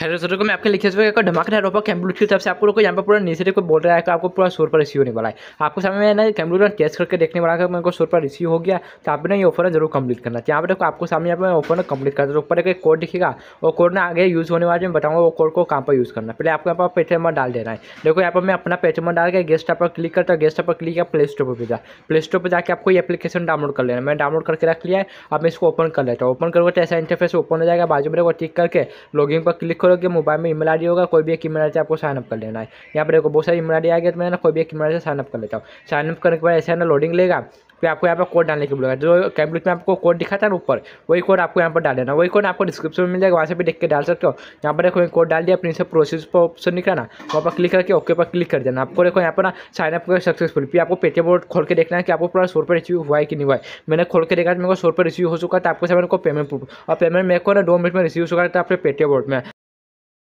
hello sir को मैं आपके लिखे हुए है रोपा कैम्बलू की तरफ से आप लोग को यहाँ पर पूरा नीचे को बोल रहा है कि आपको पूरा शोर पर रिसीव होने वाला है आपको सामने ना कैम्बलू टेस्ट करके देखने वाला है मेरे को शोर पर रिसीव हो गया तो आपने ये ऑफर जरूर कंप्लीट करना तो यहाँ पर देखो आपको सामने यहाँ पर ऑफर कम्प्लीट करता करना तो ऊपर एक कोड दिखेगा वो कोड ना आगे यूज़ होने वाला मैं बताऊँगा वो कोड को कहाँ पर यूज़ करना पहले आपको यहाँ पर पेटीएम डाल देना है देखो यहाँ पर मैं अपना पेटीएम डाल के गेस्ट पर क्लिक करता हूँ गेस्ट पर क्लिक किया प्ले स्टोर पर भेजा प्ले स्टोर पर जाकर आपको ये एप्लीकेशन डाउनलोड कर लेना मैं डाउनलोड करके रख लिया है अब मैं इसको ओपन कर लेता हूँ ओपन करूँगा तो ऐसा इंटरफेस ओपन हो जाएगा बाजू में टिक करके लॉगिन पर क्लिक करोगे मोबाइल में ईमेल आई होगा कोई भी एक ईमेल आई से आपको साइनअप कर लेना है यहाँ पर देखो बहुत सारी ईमेल आई आ गया तो मैं कोई भी एक ईमेल से साइनअप कर लेता हूँ साइनअप करने के बाद ऐसे ना लोडिंग लेगा फिर आपको यहाँ पर कोड डालने की बोलेगा जो कैबलेट में आपको कोड दिखा था ना ऊपर वही कोड आपको यहाँ पर डाल देना वही कोड आपको डिस्क्रिप्शन में मिल जाएगा वहाँ से भी देख के डाल सकते हो यहाँ पर देखो कोड डाल दिया अपनी से प्रोसेस पर ऑप्शन निकला ना वहाँ पर क्लिक करके ओके पर क्लिक कर देना आपको देखो यहाँ पर ना साइनअप कर सक्सेसफुल फिर आपको पेटीएम बोर्ड खोल के देखना है कि आपको पूरा सौ रुपये रिसीव हुआ है कि नहीं हुआ है मैंने खोल के देखा तो मेरे को सौ रुपये रिसीव हो चुका था तो आपको सब को पेमेंट प्रूफ और पेमेंट मेरे को ना दो मिनट में रिसीव हो चुका था तो आपके पेटीएम बोर्ड में